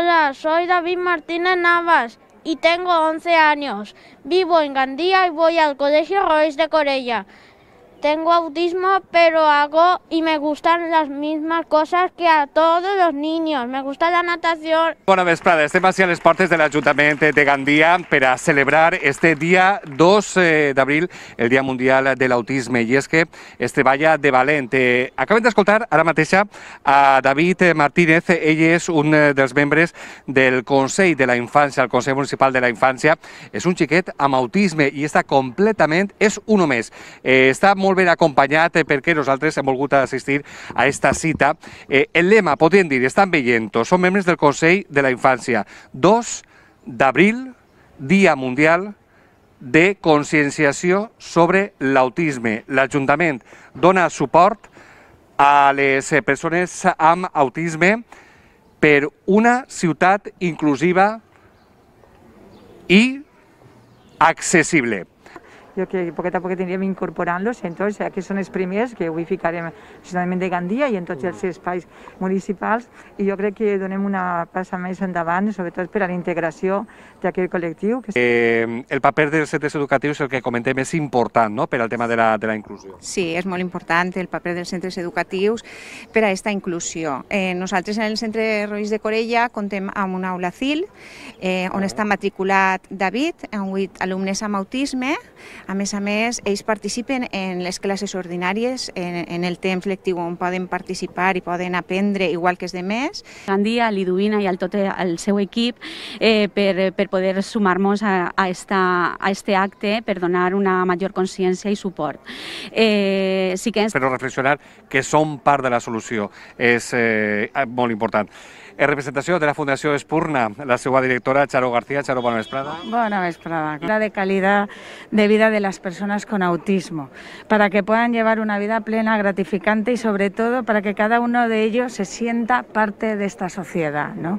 Hola, soy David Martínez Navas y tengo 11 años. Vivo en Gandía y voy al Colegio Royce de Corella. Tengo autismo, pero hago y me gustan las mismas cosas que a todos los niños. Me gusta la natación. este vesprada, aquí a los partes del Ayuntamiento de Gandía para celebrar este día 2 eh, de abril, el Día Mundial del Autismo. Y es que este vaya de valente. de escuchar a la matesa, a David Martínez, Ella es un eh, los miembros del Consell de la miembros el Consejo Municipal de la Infancia. Es un chiquet a autismo y está completamente... es uno mes eh, está molt ben acompanyat eh, perquè nosaltres hem volgut assistir a esta cita. Eh, el lema, podem dir, estan veient són membres del Consell de la Infància. 2 d'abril, Dia Mundial de Conscienciació sobre l'Autisme. L'Ajuntament dona suport a les persones amb autisme per una ciutat inclusiva i accessible jo que poquet a poquet aniríem incorporant-los, entonces aquests són els primers que avui ficarem Ajuntament de Gandia i en tots els espais municipals i jo crec que donem una passa més endavant, sobretot per a la integració d'aquest col·lectiu. Eh, el paper dels centres educatius, el que comentem, és important no? per al tema de la, de la inclusió. Sí, és molt important el paper dels centres educatius per a aquesta inclusió. Eh, nosaltres en el centre Roís de Corella contem amb una aula CIL, eh, on ah. està matriculat David, amb 8 alumnes amb autisme, a més a més, ells participen en les classes ordinàries, en, en el temps lectiu on poden participar i poden aprendre igual que els de més. Gandia, l'Iduina i el, tot el seu equip eh, per, per poder sumar-nos a, a, esta, a este acte per donar una major consciència i suport. Eh, sí que ens... Però reflexionar que som part de la solució és eh, molt important. en representación de la Fundación Espurna, la subadirectora directora Charo García. Charo, Bueno Prada. Bueno Prada. La de calidad de vida de las personas con autismo, para que puedan llevar una vida plena, gratificante y sobre todo para que cada uno de ellos se sienta parte de esta sociedad. ¿no?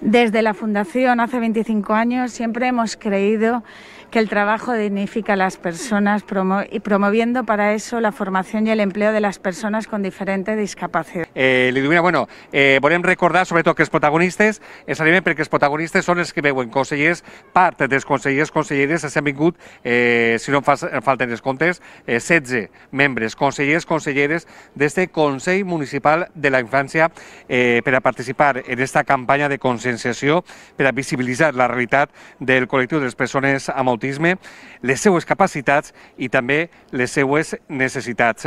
Desde la Fundación hace 25 años siempre hemos creído que el trabajo dignifica a las personas y promoviendo para eso la formación y el empleo de las personas con diferente discapacidad Eh, bueno, eh, a recordar sobre todo que es protagonistas es evident que es protagonistes son los que veuen consellers, part los consellers, conselleres, s'han vingut, eh, si no em em falten los contes, eh, 16 membres, consellers, conselleres Consell Municipal de la Infancia eh, para participar en esta campaña de consell conscienciació per a visibilitzar la realitat del col·lectiu de les persones amb autisme, les seues capacitats i també les seues necessitats.